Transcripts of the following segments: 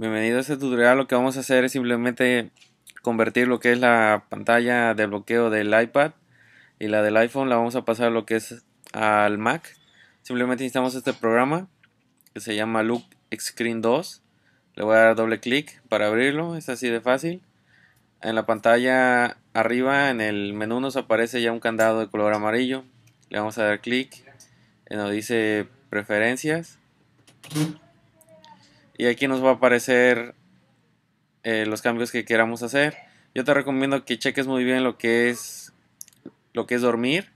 Bienvenido a este tutorial. Lo que vamos a hacer es simplemente convertir lo que es la pantalla de bloqueo del iPad y la del iPhone la vamos a pasar lo que es al Mac. Simplemente necesitamos este programa que se llama Look Screen 2. Le voy a dar doble clic para abrirlo. Es así de fácil. En la pantalla arriba en el menú nos aparece ya un candado de color amarillo. Le vamos a dar clic. Nos dice preferencias y aquí nos va a aparecer eh, los cambios que queramos hacer. Yo te recomiendo que cheques muy bien lo que es lo que es dormir.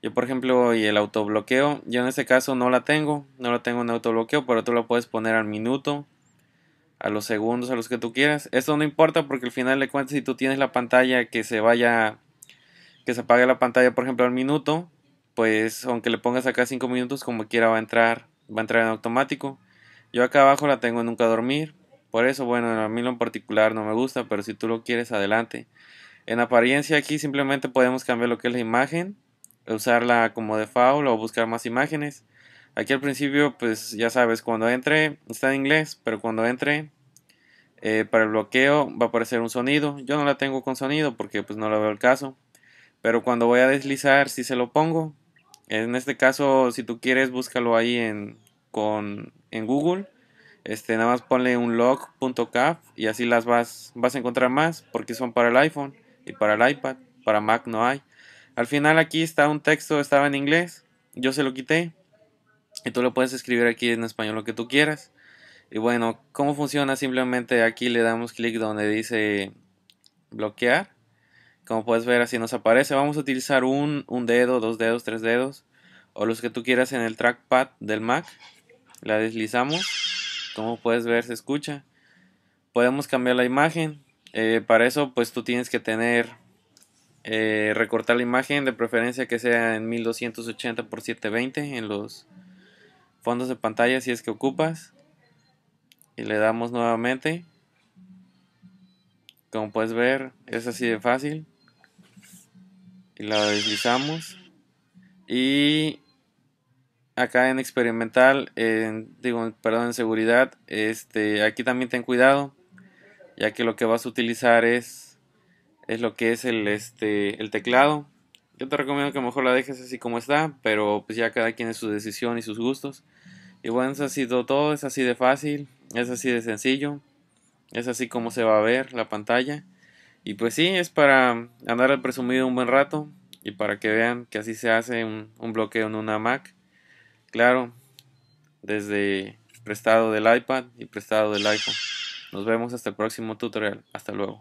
Yo por ejemplo y el autobloqueo, yo en este caso no la tengo, no la tengo en autobloqueo, pero tú la puedes poner al minuto, a los segundos, a los que tú quieras. Esto no importa porque al final de cuentas si tú tienes la pantalla que se vaya que se apague la pantalla por ejemplo al minuto, pues aunque le pongas acá 5 minutos como quiera va a entrar, va a entrar en automático. Yo acá abajo la tengo en nunca dormir. Por eso, bueno, a mí lo en particular no me gusta, pero si tú lo quieres, adelante. En apariencia aquí simplemente podemos cambiar lo que es la imagen, usarla como default o buscar más imágenes. Aquí al principio, pues ya sabes, cuando entre, está en inglés, pero cuando entre, eh, para el bloqueo va a aparecer un sonido. Yo no la tengo con sonido porque pues no la veo el caso. Pero cuando voy a deslizar, si se lo pongo. En este caso, si tú quieres, búscalo ahí en, con, en Google. Este, nada más ponle un log.cap y así las vas, vas a encontrar más porque son para el iPhone y para el iPad. Para Mac no hay. Al final aquí está un texto, estaba en inglés. Yo se lo quité. Y tú lo puedes escribir aquí en español lo que tú quieras. Y bueno, ¿cómo funciona? Simplemente aquí le damos clic donde dice bloquear. Como puedes ver, así nos aparece. Vamos a utilizar un, un dedo, dos dedos, tres dedos. O los que tú quieras en el trackpad del Mac. La deslizamos. Como puedes ver, se escucha. Podemos cambiar la imagen. Eh, para eso, pues tú tienes que tener... Eh, recortar la imagen, de preferencia que sea en 1280 x 720 en los fondos de pantalla si es que ocupas. Y le damos nuevamente. Como puedes ver, es así de fácil. Y la deslizamos. Y acá en experimental, digo, perdón, en seguridad, este, aquí también ten cuidado, ya que lo que vas a utilizar es, es lo que es el, este, el teclado. Yo te recomiendo que mejor la dejes así como está, pero pues ya cada quien es su decisión y sus gustos. Y bueno, eso ha sido todo, es así de fácil, es así de sencillo, es así como se va a ver la pantalla. Y pues sí, es para andar al presumido un buen rato y para que vean que así se hace un bloqueo en una Mac. Claro, desde prestado del iPad y prestado del iPhone. Nos vemos hasta el próximo tutorial. Hasta luego.